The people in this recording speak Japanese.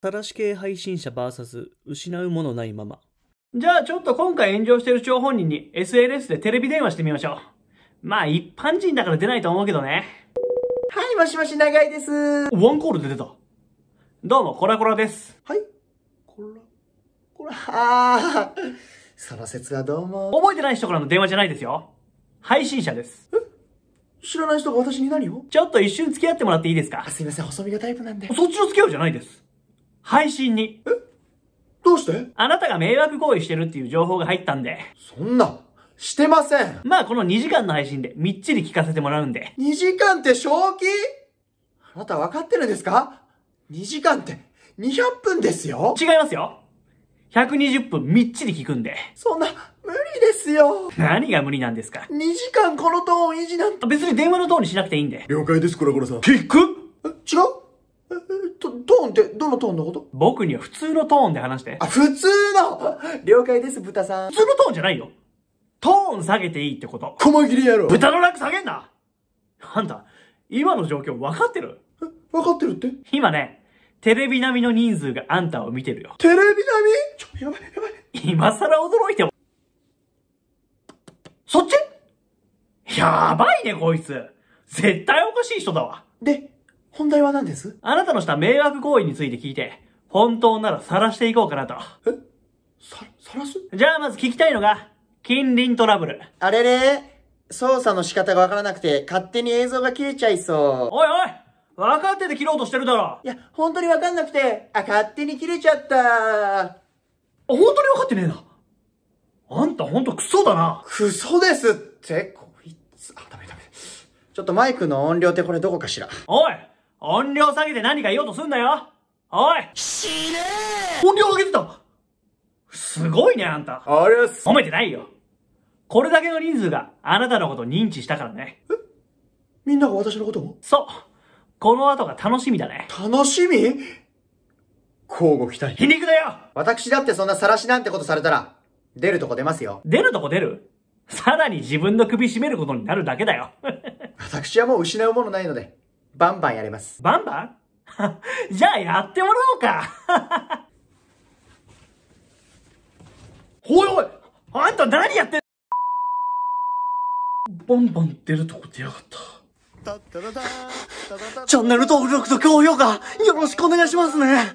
正し系配信者 VS 失うものないまま。じゃあちょっと今回炎上してる張本人に SNS でテレビ電話してみましょう。まあ一般人だから出ないと思うけどね。はい、もしもし長いです。ワンコールで出た。どうも、コラコラです。はいコラ、コラ、あー。その説はどうも。覚えてない人からの電話じゃないですよ。配信者です。え知らない人が私に何をちょっと一瞬付き合ってもらっていいですかすいません、細身がタイプなんで。そっちの付き合うじゃないです。配信に。えどうしてあなたが迷惑行為してるっていう情報が入ったんで。そんな、してません。まあこの2時間の配信でみっちり聞かせてもらうんで。2時間って正気あなた分かってるんですか ?2 時間って200分ですよ違いますよ。120分みっちり聞くんで。そんな、無理ですよ。何が無理なんですか ?2 時間このトーン維持なんて。別に電話のトーンにしなくていいんで。了解です、コラコラさん。聞く違うト、トーンって、どのトーンのこと僕には普通のトーンで話して。あ、普通の了解です、豚さん。普通のトーンじゃないよ。トーン下げていいってこと。細切りやろ。豚のラク下げんなあんた、今の状況分かってるえ、分かってるって今ね、テレビ並みの人数があんたを見てるよ。テレビ並みちょ、やばいやばい。今更驚いても。そっちやばいね、こいつ。絶対おかしい人だわ。で、本題は何ですあなたのした迷惑行為について聞いて、本当なら晒していこうかなと。えさ、晒すじゃあまず聞きたいのが、近隣トラブル。あれれ操作の仕方がわからなくて、勝手に映像が切れちゃいそう。おいおい分かってて切ろうとしてるだろいや、本当に分かんなくて、あ、勝手に切れちゃったー。本当に分かってねえな。あんた本当クソだな。クソですって、こいつ、あ、ダメダメ。ちょっとマイクの音量ってこれどこかしら。おい音量下げて何か言おうとすんなよおい死ね音量上げてたすごいね、あんた。あれす。褒めてないよ。これだけの人数があなたのこと認知したからね。えみんなが私のことをそう。この後が楽しみだね。楽しみ交互期待。皮肉だよ私だってそんな晒しなんてことされたら、出るとこ出ますよ。出るとこ出るさらに自分の首絞めることになるだけだよ。私はもう失うものないので、バンバンやれます。バンバン じゃあやってもらおうか おいおいあんた何やってんバンバン出るとこ出やがった。チャンネル登録と高評価よろしくお願いしますね